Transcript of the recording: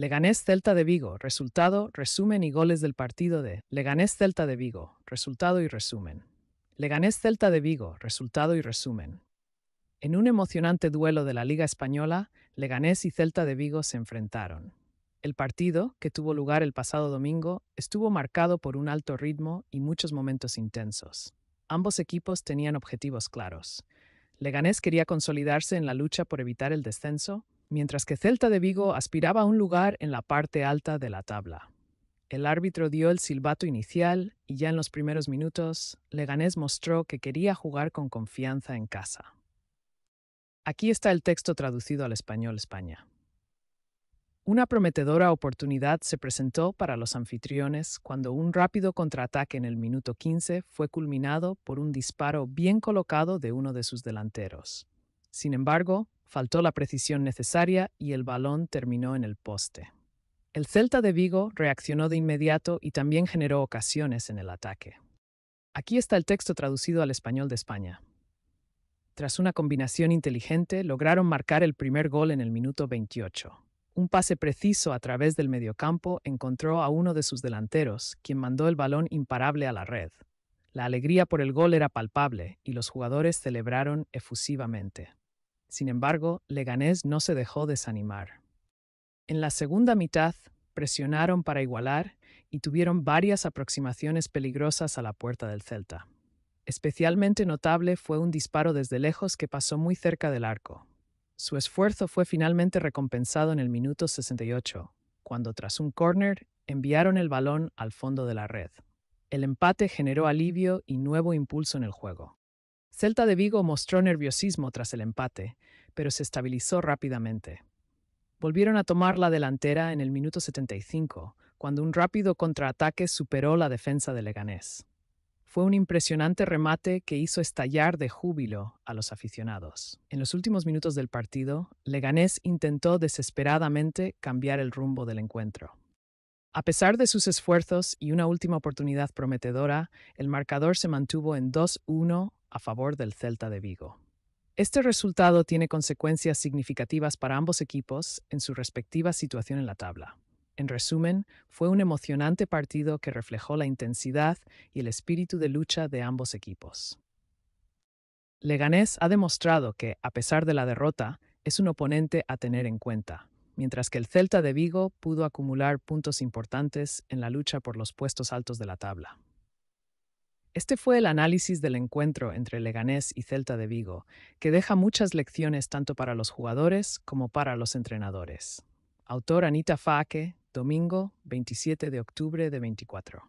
Leganés Celta de Vigo, resultado, resumen y goles del partido de Leganés Celta de Vigo, resultado y resumen. Leganés Celta de Vigo, resultado y resumen. En un emocionante duelo de la Liga Española, Leganés y Celta de Vigo se enfrentaron. El partido, que tuvo lugar el pasado domingo, estuvo marcado por un alto ritmo y muchos momentos intensos. Ambos equipos tenían objetivos claros. Leganés quería consolidarse en la lucha por evitar el descenso, mientras que Celta de Vigo aspiraba a un lugar en la parte alta de la tabla. El árbitro dio el silbato inicial y ya en los primeros minutos, Leganés mostró que quería jugar con confianza en casa. Aquí está el texto traducido al español España. Una prometedora oportunidad se presentó para los anfitriones cuando un rápido contraataque en el minuto 15 fue culminado por un disparo bien colocado de uno de sus delanteros. Sin embargo, Faltó la precisión necesaria y el balón terminó en el poste. El Celta de Vigo reaccionó de inmediato y también generó ocasiones en el ataque. Aquí está el texto traducido al español de España. Tras una combinación inteligente, lograron marcar el primer gol en el minuto 28. Un pase preciso a través del mediocampo encontró a uno de sus delanteros, quien mandó el balón imparable a la red. La alegría por el gol era palpable y los jugadores celebraron efusivamente. Sin embargo, Leganés no se dejó desanimar. En la segunda mitad, presionaron para igualar y tuvieron varias aproximaciones peligrosas a la puerta del Celta. Especialmente notable fue un disparo desde lejos que pasó muy cerca del arco. Su esfuerzo fue finalmente recompensado en el minuto 68, cuando tras un córner enviaron el balón al fondo de la red. El empate generó alivio y nuevo impulso en el juego. Celta de Vigo mostró nerviosismo tras el empate, pero se estabilizó rápidamente. Volvieron a tomar la delantera en el minuto 75, cuando un rápido contraataque superó la defensa de Leganés. Fue un impresionante remate que hizo estallar de júbilo a los aficionados. En los últimos minutos del partido, Leganés intentó desesperadamente cambiar el rumbo del encuentro. A pesar de sus esfuerzos y una última oportunidad prometedora, el marcador se mantuvo en 2-1 a favor del Celta de Vigo. Este resultado tiene consecuencias significativas para ambos equipos en su respectiva situación en la tabla. En resumen, fue un emocionante partido que reflejó la intensidad y el espíritu de lucha de ambos equipos. Leganés ha demostrado que, a pesar de la derrota, es un oponente a tener en cuenta, mientras que el Celta de Vigo pudo acumular puntos importantes en la lucha por los puestos altos de la tabla. Este fue el análisis del encuentro entre Leganés y Celta de Vigo, que deja muchas lecciones tanto para los jugadores como para los entrenadores. Autor Anita Faque, domingo 27 de octubre de 24.